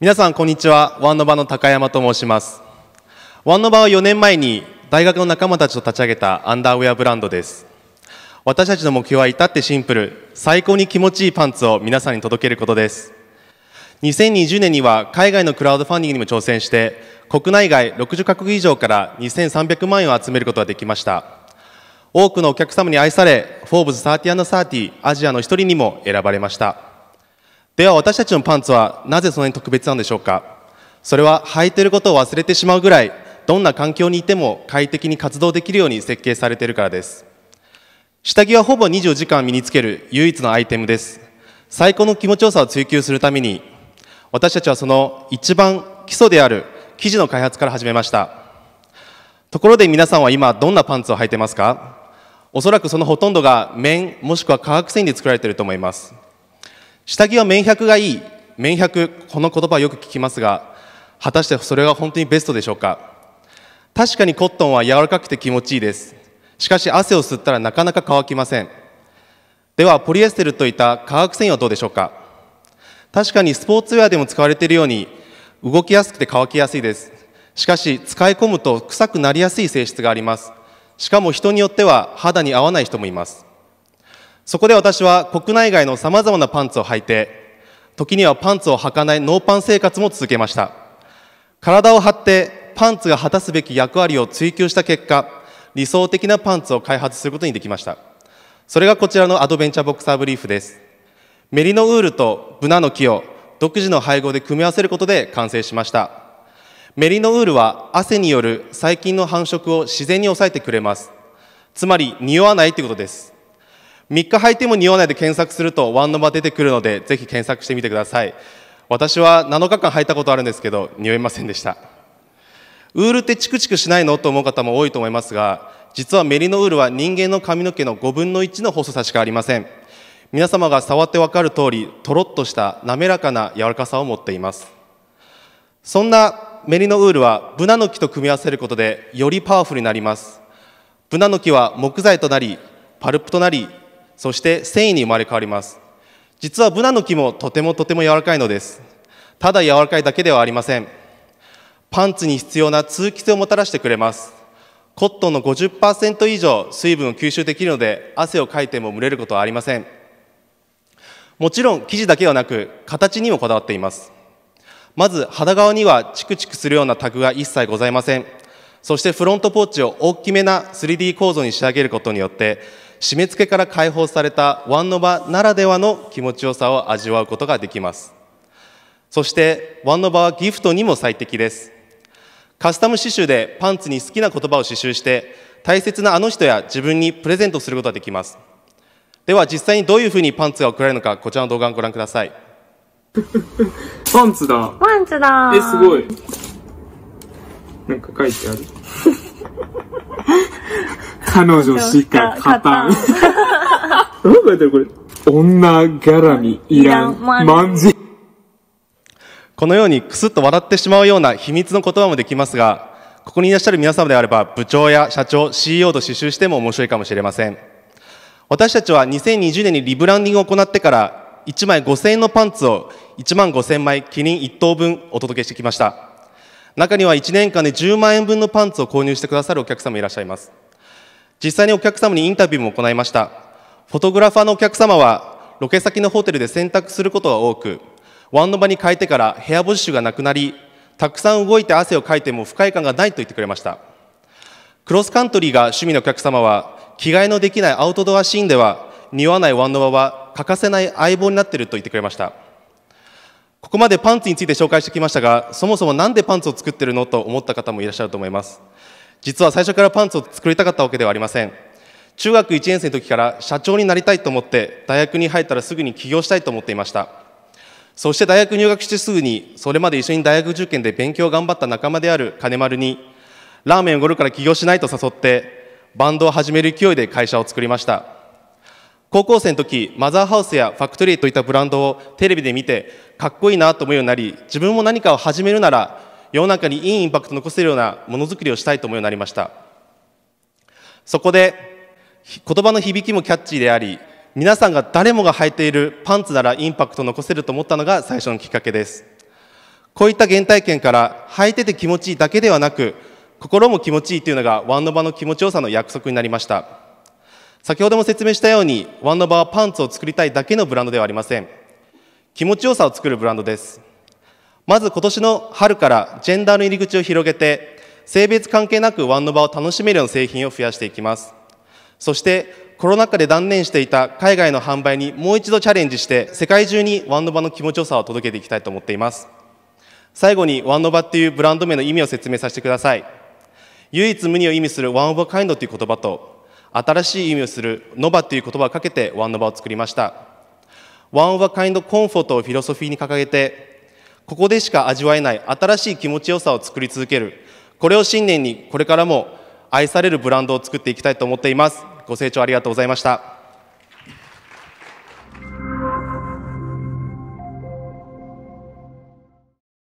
皆さんこんにちはワンノバの高山と申しますワンノバは4年前に大学の仲間たちと立ち上げたアンダーウェアブランドです私たちの目標は至ってシンプル最高に気持ちいいパンツを皆さんに届けることです2020年には海外のクラウドファンディングにも挑戦して国内外60カ国以上から2300万円を集めることができました多くのお客様に愛され「フォーブス 30&30」アジアの一人にも選ばれましたでは私たちのパンツはなぜそんなに特別なんでしょうかそれは履いてることを忘れてしまうぐらいどんな環境にいても快適に活動できるように設計されているからです下着はほぼ24時間身につける唯一のアイテムです最高の気持ちよさを追求するために私たちはその一番基礎である生地の開発から始めましたところで皆さんは今どんなパンツを履いてますかおそらくそのほとんどが綿もしくは化学繊維で作られていると思います下着は綿100がいい綿100この言葉をよく聞きますが果たしてそれが本当にベストでしょうか確かにコットンは柔らかくて気持ちいいですしかし汗を吸ったらなかなか乾きませんではポリエステルといった化学繊維はどうでしょうか確かにスポーツウェアでも使われているように動きやすくて乾きやすいですしかし使い込むと臭くなりやすい性質がありますしかも人によっては肌に合わない人もいますそこで私は国内外の様々なパンツを履いて時にはパンツを履かないノーパン生活も続けました体を張ってパンツが果たすべき役割を追求した結果理想的なパンツを開発することにできましたそれがこちらのアドベンチャーボクサーブリーフですメリノウールとブナの木を独自の配合で組み合わせることで完成しましたメリノウールは汗による細菌の繁殖を自然に抑えてくれますつまり匂わないということです3日履いても匂わないで検索するとワンノバ出てくるのでぜひ検索してみてください私は7日間履いたことあるんですけど匂いませんでしたウールってチクチクしないのと思う方も多いと思いますが実はメリノウールは人間の髪の毛の5分の1の細さしかありません皆様が触って分かる通りとろっとした滑らかな柔らかさを持っていますそんなメリノウールはブナの木と組み合わせることでよりパワフルになりますブナの木は木材となりパルプとなりそして繊維に生まれ変わります実はブナの木もとてもとても柔らかいのですただ柔らかいだけではありませんパンツに必要な通気性をもたらしてくれますコットンの50%以上水分を吸収できるので汗をかいても蒸れることはありませんもちろん生地だけではなく形にもこだわっていますまず肌側にはチクチクするようなタグが一切ございませんそしてフロントポーチを大きめな 3D 構造に仕上げることによって締め付けから解放されたワンノバならではの気持ちよさを味わうことができますそしてワンノバはギフトにも最適ですカスタム刺繍でパンツに好きな言葉を刺繍して大切なあの人や自分にプレゼントすることができますでは実際にどういうふうにパンツが送られるのかこちらの動画をご覧ください パンツだパンツだえすごいなんか書いてある彼女しか勝たん。何書いてるこれ。女絡みいらん。まんじ。このようにくすっと笑ってしまうような秘密の言葉もできますが、ここにいらっしゃる皆様であれば、部長や社長、CEO と刺繍しても面白いかもしれません。私たちは2020年にリブランディングを行ってから、1枚5000円のパンツを1万5000枚記念1等分お届けしてきました。中には1年間で10万円分のパンツを購入してくださるお客様いらっしゃいます実際にお客様にインタビューも行いましたフォトグラファーのお客様はロケ先のホテルで洗濯することが多くワンの場に変えてから部屋干ッシュがなくなりたくさん動いて汗をかいても不快感がないと言ってくれましたクロスカントリーが趣味のお客様は着替えのできないアウトドアシーンでは匂わないワンの場は欠かせない相棒になっていると言ってくれましたここまでパンツについて紹介してきましたが、そもそもなんでパンツを作ってるのと思った方もいらっしゃると思います。実は最初からパンツを作りたかったわけではありません。中学1年生の時から社長になりたいと思って、大学に入ったらすぐに起業したいと思っていました。そして大学入学してすぐに、それまで一緒に大学受験で勉強を頑張った仲間である金丸に、ラーメンをごるから起業しないと誘って、バンドを始める勢いで会社を作りました。高校生の時マザーハウスやファクトリーといったブランドをテレビで見てかっこいいなと思うようになり自分も何かを始めるなら世の中にいいインパクト残せるようなものづくりをしたいと思うようになりましたそこで言葉の響きもキャッチーであり皆さんが誰もが履いているパンツならインパクト残せると思ったのが最初のきっかけですこういった原体験から履いてて気持ちいいだけではなく心も気持ちいいというのがワンノバの気持ちよさの約束になりました先ほども説明したようにワンノバはパンツを作りたいだけのブランドではありません気持ちよさを作るブランドですまず今年の春からジェンダーの入り口を広げて性別関係なくワンノバを楽しめるような製品を増やしていきますそしてコロナ禍で断念していた海外の販売にもう一度チャレンジして世界中にワンノバの気持ちよさを届けていきたいと思っています最後にワンノバっていうブランド名の意味を説明させてください唯一無二を意味するワンオブカインドという言葉と新しい意味をする NOVA という言葉をかけてワンノバを作りましたワンオ k カインドコンフォートをフィロソフィーに掲げてここでしか味わえない新しい気持ちよさを作り続けるこれを信念にこれからも愛されるブランドを作っていきたいと思っていますご清聴ありがとうございました